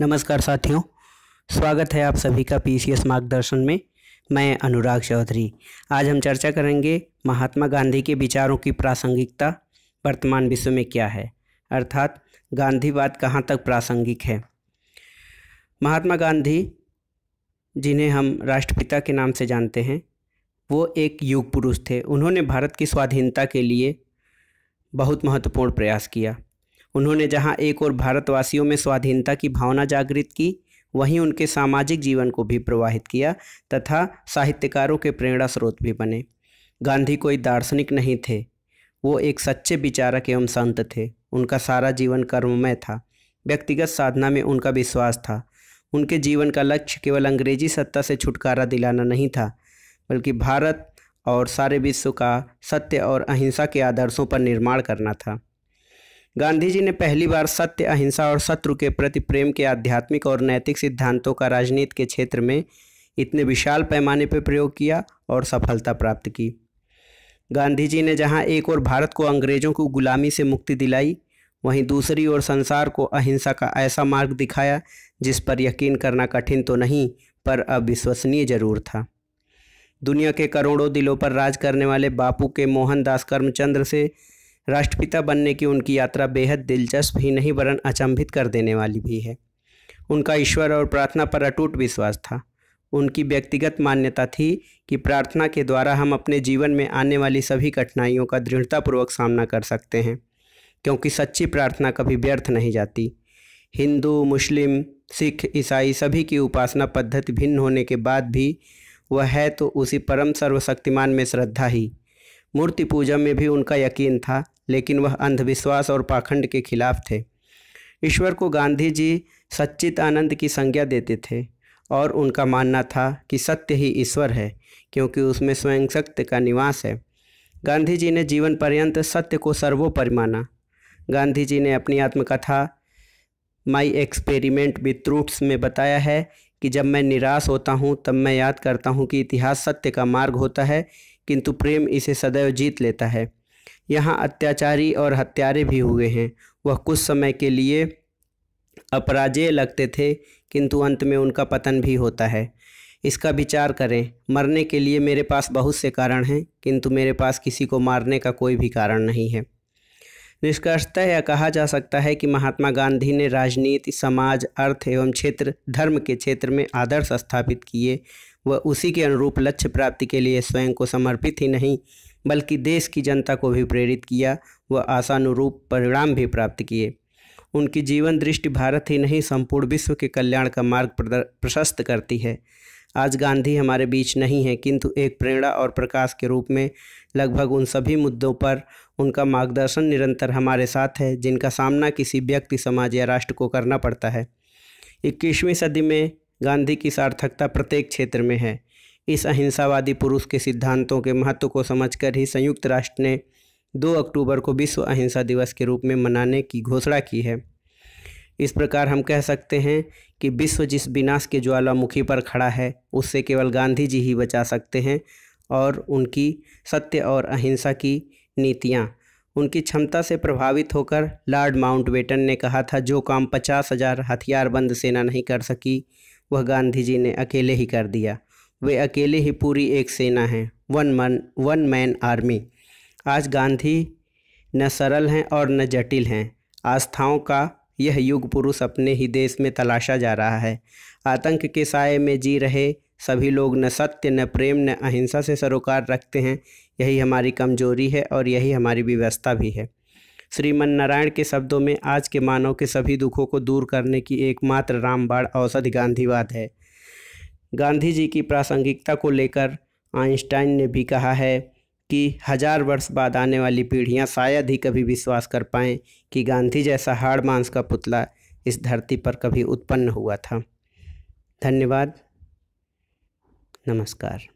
नमस्कार साथियों स्वागत है आप सभी का पीसीएस मार्गदर्शन में मैं अनुराग चौधरी आज हम चर्चा करेंगे महात्मा गांधी के विचारों की प्रासंगिकता वर्तमान विश्व में क्या है अर्थात गांधीवाद कहाँ तक प्रासंगिक है महात्मा गांधी जिन्हें हम राष्ट्रपिता के नाम से जानते हैं वो एक युग पुरुष थे उन्होंने भारत की स्वाधीनता के लिए बहुत महत्वपूर्ण प्रयास किया उन्होंने जहां एक और भारतवासियों में स्वाधीनता की भावना जागृत की वहीं उनके सामाजिक जीवन को भी प्रवाहित किया तथा साहित्यकारों के प्रेरणा स्रोत भी बने गांधी कोई दार्शनिक नहीं थे वो एक सच्चे विचारक एवं संत थे उनका सारा जीवन कर्ममय था व्यक्तिगत साधना में उनका विश्वास था उनके जीवन का लक्ष्य केवल अंग्रेजी सत्ता से छुटकारा दिलाना नहीं था बल्कि भारत और सारे विश्व का सत्य और अहिंसा के आदर्शों पर निर्माण करना था गांधी जी ने पहली बार सत्य अहिंसा और शत्रु के प्रति प्रेम के आध्यात्मिक और नैतिक सिद्धांतों का राजनीति के क्षेत्र में इतने विशाल पैमाने पर प्रयोग किया और सफलता प्राप्त की गांधी जी ने जहां एक और भारत को अंग्रेजों को गुलामी से मुक्ति दिलाई वहीं दूसरी ओर संसार को अहिंसा का ऐसा मार्ग दिखाया जिस पर यकीन करना कठिन तो नहीं पर अविश्वसनीय जरूर था दुनिया के करोड़ों दिलों पर राज करने वाले बापू के मोहनदास कर्मचंद्र से राष्ट्रपिता बनने की उनकी यात्रा बेहद दिलचस्प ही नहीं वरन अचंभित कर देने वाली भी है उनका ईश्वर और प्रार्थना पर अटूट विश्वास था उनकी व्यक्तिगत मान्यता थी कि प्रार्थना के द्वारा हम अपने जीवन में आने वाली सभी कठिनाइयों का दृढ़तापूर्वक सामना कर सकते हैं क्योंकि सच्ची प्रार्थना कभी व्यर्थ नहीं जाती हिंदू मुस्लिम सिख ईसाई सभी की उपासना पद्धति भिन्न होने के बाद भी वह है तो उसी परम सर्वशक्तिमान में श्रद्धा ही मूर्ति पूजा में भी उनका यकीन था लेकिन वह अंधविश्वास और पाखंड के खिलाफ थे ईश्वर को गांधी जी सच्चित आनंद की संज्ञा देते थे और उनका मानना था कि सत्य ही ईश्वर है क्योंकि उसमें स्वयं सत्य का निवास है गांधी जी ने जीवन पर्यंत सत्य को सर्वोपरि माना गांधी जी ने अपनी आत्मकथा माई एक्सपेरिमेंट विथ ट्रूट्स में बताया है कि जब मैं निराश होता हूँ तब मैं याद करता हूँ कि इतिहास सत्य का मार्ग होता है किंतु प्रेम इसे सदैव जीत लेता है यहाँ अत्याचारी और हत्यारे भी हुए हैं वह कुछ समय के लिए अपराजेय लगते थे किंतु अंत में उनका पतन भी होता है इसका विचार करें मरने के लिए मेरे पास बहुत से कारण हैं किंतु मेरे पास किसी को मारने का कोई भी कारण नहीं है निष्कर्षतः यह कहा जा सकता है कि महात्मा गांधी ने राजनीति समाज अर्थ एवं क्षेत्र धर्म के क्षेत्र में आदर्श स्थापित किए वह उसी के अनुरूप लक्ष्य प्राप्ति के लिए स्वयं को समर्पित ही नहीं बल्कि देश की जनता को भी प्रेरित किया व आशानुरूप परिणाम भी प्राप्त किए उनकी जीवन दृष्टि भारत ही नहीं संपूर्ण विश्व के कल्याण का मार्ग प्रशस्त करती है आज गांधी हमारे बीच नहीं है किंतु एक प्रेरणा और प्रकाश के रूप में लगभग उन सभी मुद्दों पर उनका मार्गदर्शन निरंतर हमारे साथ है जिनका सामना किसी व्यक्ति समाज या राष्ट्र को करना पड़ता है इक्कीसवीं सदी में गांधी की सार्थकता प्रत्येक क्षेत्र में है इस अहिंसावादी पुरुष के सिद्धांतों के महत्व को समझकर ही संयुक्त राष्ट्र ने 2 अक्टूबर को विश्व अहिंसा दिवस के रूप में मनाने की घोषणा की है इस प्रकार हम कह सकते हैं कि विश्व जिस विनाश के ज्वालामुखी पर खड़ा है उससे केवल गांधी जी ही बचा सकते हैं और उनकी सत्य और अहिंसा की नीतियाँ उनकी क्षमता से प्रभावित होकर लॉर्ड माउंटबेटन ने कहा था जो काम पचास हजार हथियारबंद सेना नहीं कर सकी वह गांधी जी ने अकेले ही कर दिया वे अकेले ही पूरी एक सेना हैं वन मन वन मैन आर्मी आज गांधी न सरल हैं और न जटिल हैं आस्थाओं का यह युग पुरुष अपने ही देश में तलाशा जा रहा है आतंक के साय में जी रहे सभी लोग न सत्य न प्रेम न अहिंसा से सरोकार रखते हैं यही हमारी कमजोरी है और यही हमारी व्यवस्था भी है श्रीमन नारायण के शब्दों में आज के मानव के सभी दुखों को दूर करने की एकमात्र रामबाण औषधि गांधीवाद है गांधी जी की प्रासंगिकता को लेकर आइंस्टाइन ने भी कहा है कि हजार वर्ष बाद आने वाली पीढ़ियां शायद ही कभी विश्वास कर पाएँ कि गांधी जैसा हाड़ मांस का पुतला इस धरती पर कभी उत्पन्न हुआ था धन्यवाद नमस्कार